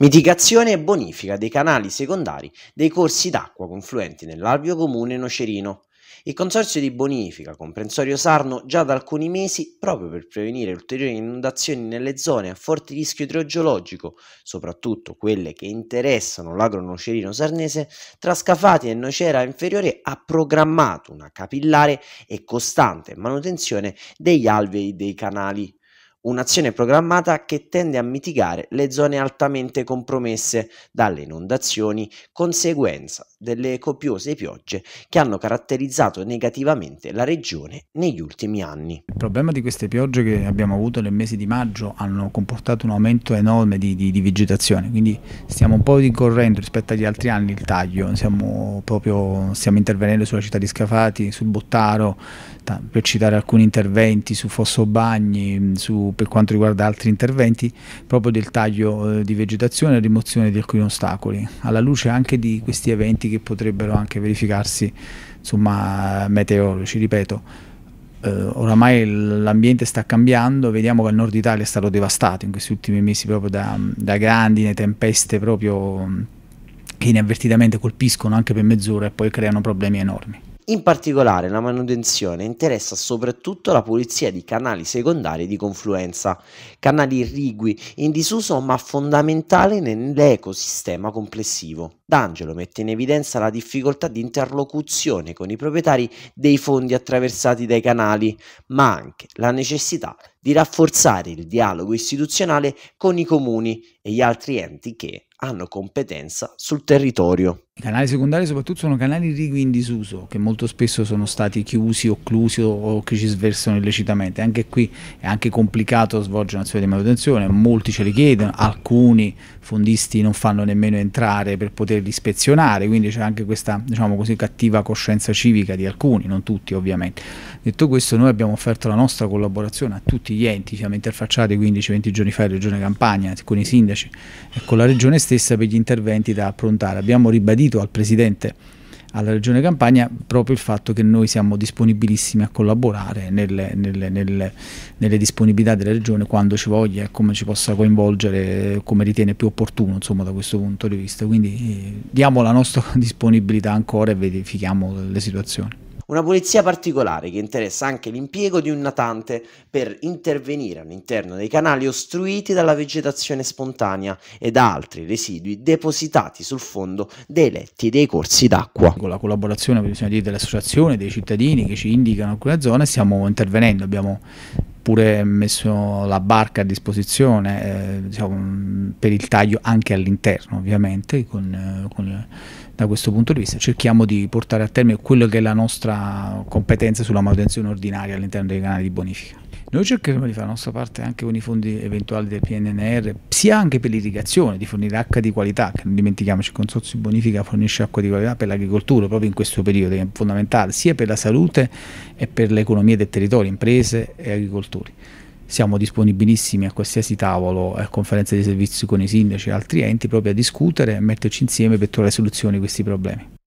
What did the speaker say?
Mitigazione e bonifica dei canali secondari dei corsi d'acqua confluenti nell'alveo comune Nocerino. Il Consorzio di Bonifica Comprensorio Sarno già da alcuni mesi, proprio per prevenire ulteriori inondazioni nelle zone a forte rischio idrogeologico, soprattutto quelle che interessano l'agro nocerino sarnese, tra Scafati e Nocera Inferiore ha programmato una capillare e costante manutenzione degli alvei dei canali un'azione programmata che tende a mitigare le zone altamente compromesse dalle inondazioni, conseguenza delle copiose piogge che hanno caratterizzato negativamente la regione negli ultimi anni. Il problema di queste piogge che abbiamo avuto nel mese di maggio hanno comportato un aumento enorme di, di, di vegetazione, quindi stiamo un po' rincorrendo rispetto agli altri anni il taglio, stiamo, proprio, stiamo intervenendo sulla città di Scafati, sul Bottaro, per citare alcuni interventi su Fossobagni, su per quanto riguarda altri interventi proprio del taglio eh, di vegetazione e rimozione di alcuni ostacoli, alla luce anche di questi eventi che potrebbero anche verificarsi insomma, meteorologici, ripeto eh, oramai l'ambiente sta cambiando, vediamo che il nord Italia è stato devastato in questi ultimi mesi proprio da, da grandine, tempeste proprio che inavvertitamente colpiscono anche per mezz'ora e poi creano problemi enormi. In particolare la manutenzione interessa soprattutto la pulizia di canali secondari di confluenza, canali irrigui in disuso ma fondamentale nell'ecosistema complessivo. D'Angelo mette in evidenza la difficoltà di interlocuzione con i proprietari dei fondi attraversati dai canali, ma anche la necessità di rafforzare il dialogo istituzionale con i comuni e gli altri enti che hanno competenza sul territorio. I canali secondari soprattutto sono canali rigui in disuso che molto spesso sono stati chiusi, occlusi o che ci sversano illecitamente. Anche qui è anche complicato svolgere un'azione di manutenzione, molti ce li chiedono, alcuni fondisti non fanno nemmeno entrare per poter poterli ispezionare, quindi c'è anche questa diciamo così, cattiva coscienza civica di alcuni, non tutti ovviamente. Detto questo noi abbiamo offerto la nostra collaborazione a tutti gli enti, siamo interfacciati 15-20 giorni fa in Regione Campania con i sindaci e con la Regione stessa per gli interventi da approntare. Abbiamo ribadito al Presidente alla Regione Campania proprio il fatto che noi siamo disponibilissimi a collaborare nelle, nelle, nelle, nelle disponibilità della Regione quando ci voglia e come ci possa coinvolgere, come ritiene più opportuno insomma, da questo punto di vista. Quindi eh, diamo la nostra disponibilità ancora e verifichiamo le situazioni. Una polizia particolare che interessa anche l'impiego di un natante per intervenire all'interno dei canali ostruiti dalla vegetazione spontanea e da altri residui depositati sul fondo dei letti dei corsi d'acqua. Con la collaborazione dire, dell'associazione, dei cittadini che ci indicano alcune zone stiamo intervenendo, abbiamo oppure messo la barca a disposizione eh, diciamo, mm, per il taglio anche all'interno ovviamente con, eh, con, eh, da questo punto di vista cerchiamo di portare a termine quello che è la nostra competenza sulla manutenzione ordinaria all'interno dei canali di bonifica. Noi cercheremo di fare la nostra parte anche con i fondi eventuali del PNNR, sia anche per l'irrigazione, di fornire acqua di qualità, che non dimentichiamoci il Consorzio di Bonifica fornisce acqua di qualità per l'agricoltura proprio in questo periodo, che è fondamentale sia per la salute e per l'economia del territorio, imprese e agricoltori siamo disponibilissimi a qualsiasi tavolo, a conferenze di servizi con i sindaci e altri enti proprio a discutere e metterci insieme per trovare soluzioni a questi problemi.